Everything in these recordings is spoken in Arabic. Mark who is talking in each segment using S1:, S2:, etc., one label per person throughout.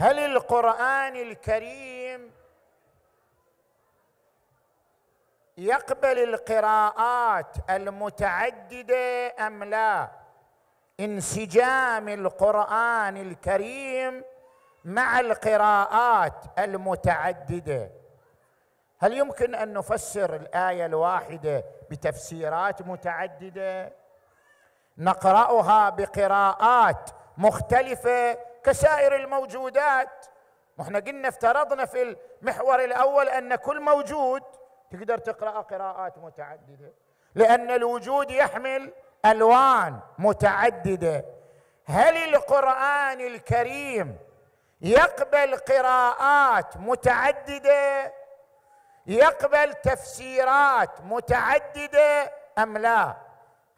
S1: هل القران الكريم يقبل القراءات المتعدده ام لا انسجام القران الكريم مع القراءات المتعدده هل يمكن ان نفسر الايه الواحده بتفسيرات متعدده نقراها بقراءات مختلفه كسائر الموجودات واحنا قلنا افترضنا في المحور الاول ان كل موجود تقدر تقرا قراءات متعدده لان الوجود يحمل الوان متعدده هل القران الكريم يقبل قراءات متعدده يقبل تفسيرات متعدده ام لا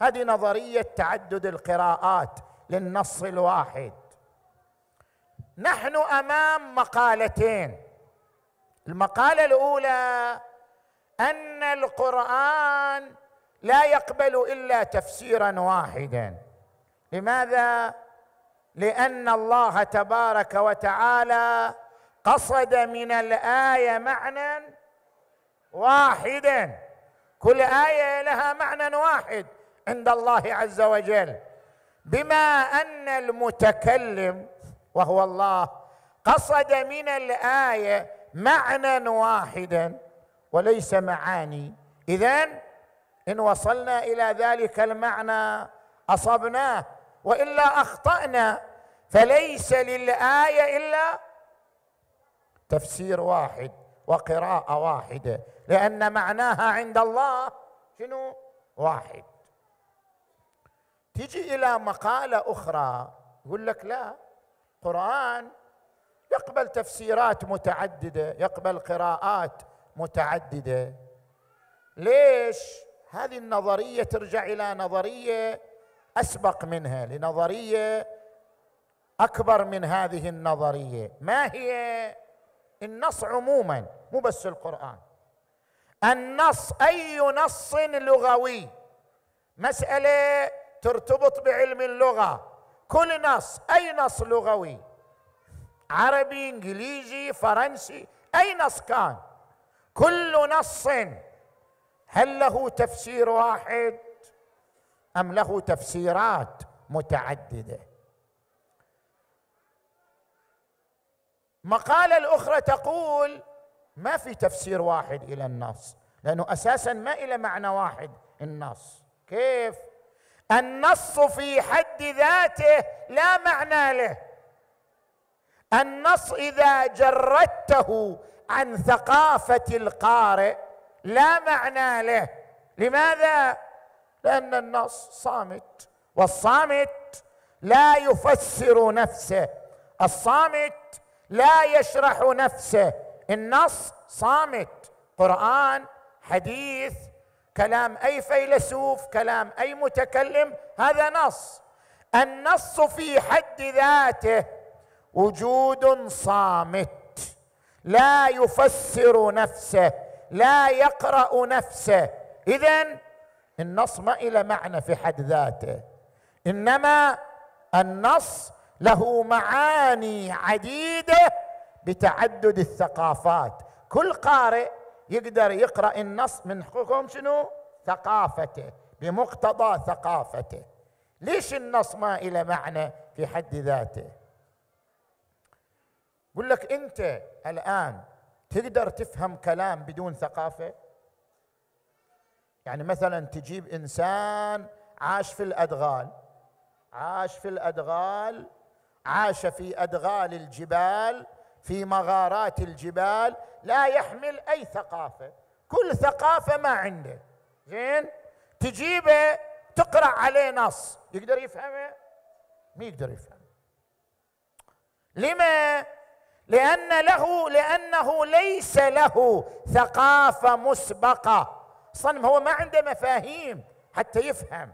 S1: هذه نظريه تعدد القراءات للنص الواحد نحن امام مقالتين المقاله الاولى ان القران لا يقبل الا تفسيرا واحدا لماذا لان الله تبارك وتعالى قصد من الايه معنى واحدا كل ايه لها معنى واحد عند الله عز وجل بما ان المتكلم وهو الله قصد من الايه معنى واحدا وليس معاني اذا ان وصلنا الى ذلك المعنى اصبناه والا اخطانا فليس للايه الا تفسير واحد وقراءه واحده لان معناها عند الله شنو واحد تجي الى مقاله اخرى يقول لك لا القران يقبل تفسيرات متعدده يقبل قراءات متعدده ليش هذه النظريه ترجع الى نظريه اسبق منها لنظريه اكبر من هذه النظريه ما هي النص عموما مو بس القران النص اي نص لغوي مساله ترتبط بعلم اللغه كل نص أي نص لغوي عربي إنجليزي فرنسي أي نص كان كل نص هل له تفسير واحد أم له تفسيرات متعددة مقالة الأخرى تقول ما في تفسير واحد إلى النص لأنه أساسا ما إلى معنى واحد النص كيف النص في حد ذاته لا معنى له النص اذا جردته عن ثقافه القارئ لا معنى له لماذا لان النص صامت والصامت لا يفسر نفسه الصامت لا يشرح نفسه النص صامت قران حديث كلام اي فيلسوف كلام اي متكلم هذا نص النص في حد ذاته وجود صامت لا يفسر نفسه لا يقرا نفسه اذا النص ما إلى معنى في حد ذاته انما النص له معاني عديده بتعدد الثقافات كل قارئ يقدر يقرا النص من حكم شنو؟ ثقافته بمقتضى ثقافته ليش النص ما إلى معنى في حد ذاته يقول لك أنت الآن تقدر تفهم كلام بدون ثقافة يعني مثلا تجيب إنسان عاش في الأدغال عاش في الأدغال عاش في أدغال الجبال في مغارات الجبال لا يحمل اي ثقافه كل ثقافه ما عنده زين تجيبه تقرا عليه نص يقدر يفهمه ما يقدر يفهم لما لان له لانه ليس له ثقافه مسبقه صنم هو ما عنده مفاهيم حتى يفهم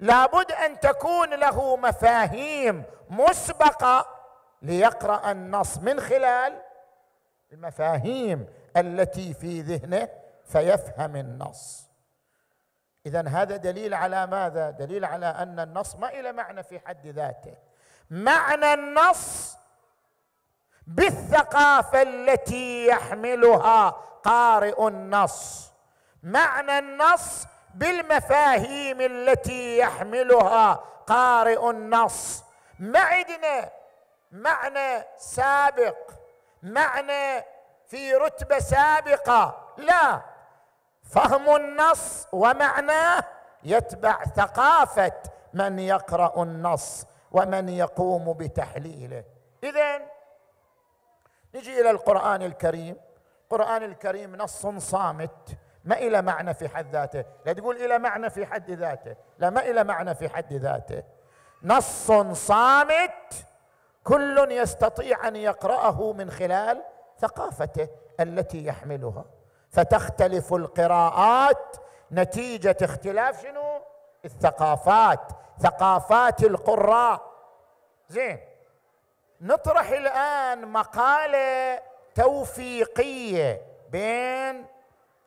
S1: لابد ان تكون له مفاهيم مسبقه ليقرا النص من خلال المفاهيم التي في ذهنه فيفهم النص اذا هذا دليل على ماذا دليل على ان النص ما الى معنى في حد ذاته معنى النص بالثقافه التي يحملها قارئ النص معنى النص بالمفاهيم التي يحملها قارئ النص معدنه معنى سابق معنى في رتبه سابقه لا فهم النص ومعناه يتبع ثقافه من يقرا النص ومن يقوم بتحليله اذا نجي الى القران الكريم القران الكريم نص صامت ما إلى معنى في حد ذاته لا تقول إلى معنى في حد ذاته لا ما إلى معنى في حد ذاته نص صامت كل يستطيع ان يقراه من خلال ثقافته التي يحملها فتختلف القراءات نتيجه اختلاف شنو الثقافات ثقافات القراء زين نطرح الان مقاله توفيقيه بين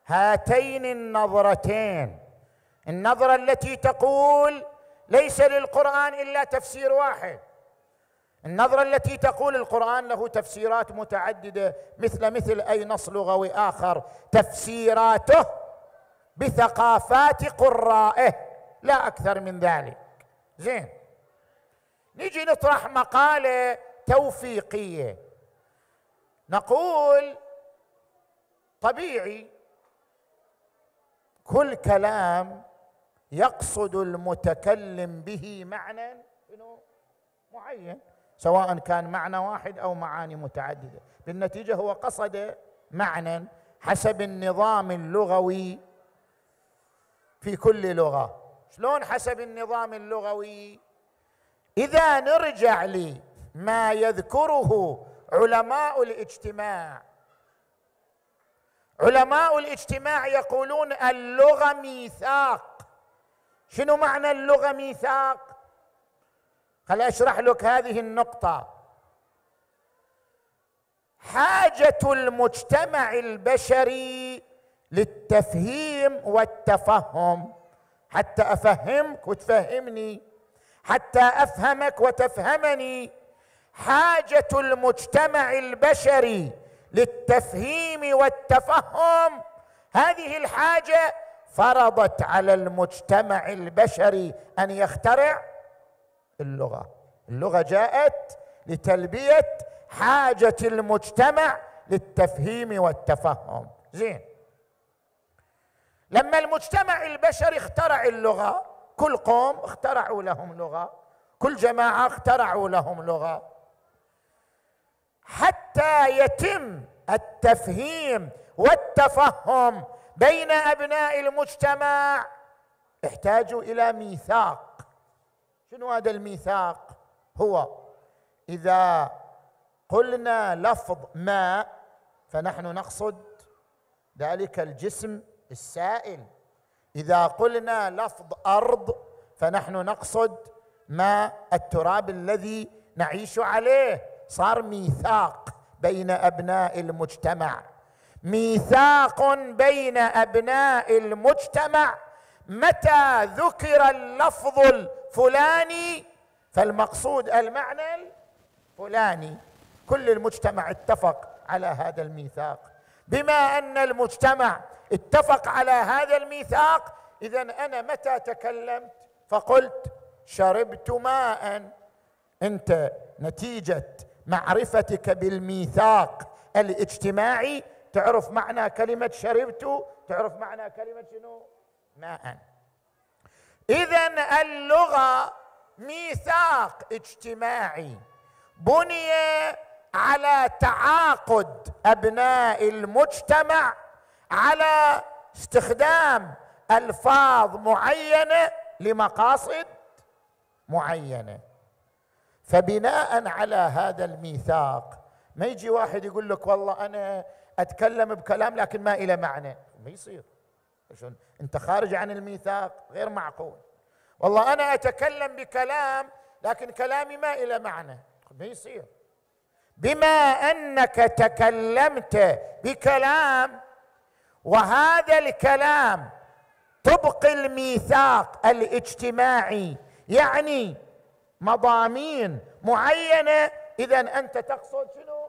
S1: هاتين النظرتين النظره التي تقول ليس للقران الا تفسير واحد النظرة التي تقول القرآن له تفسيرات متعددة مثل مثل أي نص لغوي آخر تفسيراته بثقافات قرائه لا أكثر من ذلك زين نجي نطرح مقالة توفيقية نقول طبيعي كل كلام يقصد المتكلم به معنى معين سواء كان معنى واحد او معاني متعدده بالنتيجه هو قصد معنى حسب النظام اللغوي في كل لغه شلون حسب النظام اللغوي اذا نرجع لما يذكره علماء الاجتماع علماء الاجتماع يقولون اللغه ميثاق شنو معنى اللغه ميثاق خلي اشرح لك هذه النقطه حاجه المجتمع البشري للتفهيم والتفهم حتى افهمك وتفهمني حتى افهمك وتفهمني حاجه المجتمع البشري للتفهيم والتفهم هذه الحاجه فرضت على المجتمع البشري ان يخترع اللغه اللغه جاءت لتلبيه حاجه المجتمع للتفهيم والتفهم زين لما المجتمع البشري اخترع اللغه كل قوم اخترعوا لهم لغه كل جماعه اخترعوا لهم لغه حتى يتم التفهيم والتفهم بين ابناء المجتمع احتاجوا الى ميثاق شنو هذا الميثاق هو اذا قلنا لفظ ما فنحن نقصد ذلك الجسم السائل اذا قلنا لفظ ارض فنحن نقصد ما التراب الذي نعيش عليه صار ميثاق بين ابناء المجتمع ميثاق بين ابناء المجتمع متى ذكر اللفظ الفلاني فالمقصود المعنى الفلاني كل المجتمع اتفق على هذا الميثاق بما ان المجتمع اتفق على هذا الميثاق اذا انا متى تكلمت فقلت شربت ماء انت نتيجه معرفتك بالميثاق الاجتماعي تعرف معنى كلمه شربت تعرف معنى كلمه شنو ماء نعم. اذا اللغه ميثاق اجتماعي بني على تعاقد ابناء المجتمع على استخدام الفاظ معينه لمقاصد معينه فبناء على هذا الميثاق ما يجي واحد يقول لك والله انا اتكلم بكلام لكن ما إلى معنى ما يصير شلون انت خارج عن الميثاق غير معقول والله انا اتكلم بكلام لكن كلامي ما إلى معنى ما يصير بما انك تكلمت بكلام وهذا الكلام طبق الميثاق الاجتماعي يعني مضامين معينه اذا انت تقصد شنو؟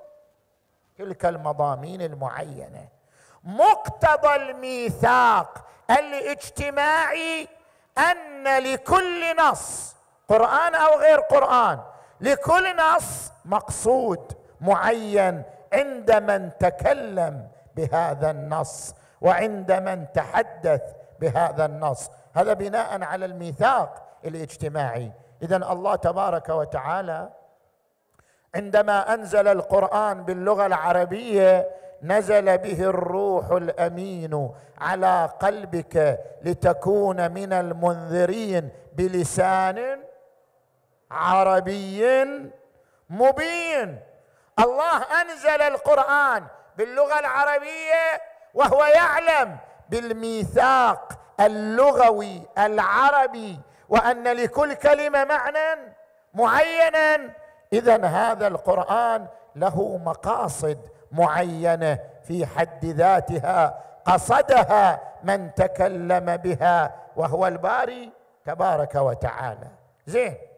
S1: تلك المضامين المعينه مقتضى الميثاق الاجتماعي ان لكل نص قران او غير قران لكل نص مقصود معين عند من تكلم بهذا النص وعند من تحدث بهذا النص هذا بناء على الميثاق الاجتماعي اذا الله تبارك وتعالى عندما انزل القران باللغه العربيه نزل به الروح الامين على قلبك لتكون من المنذرين بلسان عربي مبين الله انزل القران باللغه العربيه وهو يعلم بالميثاق اللغوي العربي وان لكل كلمه معنى معينا اذا هذا القران له مقاصد معينه في حد ذاتها قصدها من تكلم بها وهو الباري تبارك وتعالى زين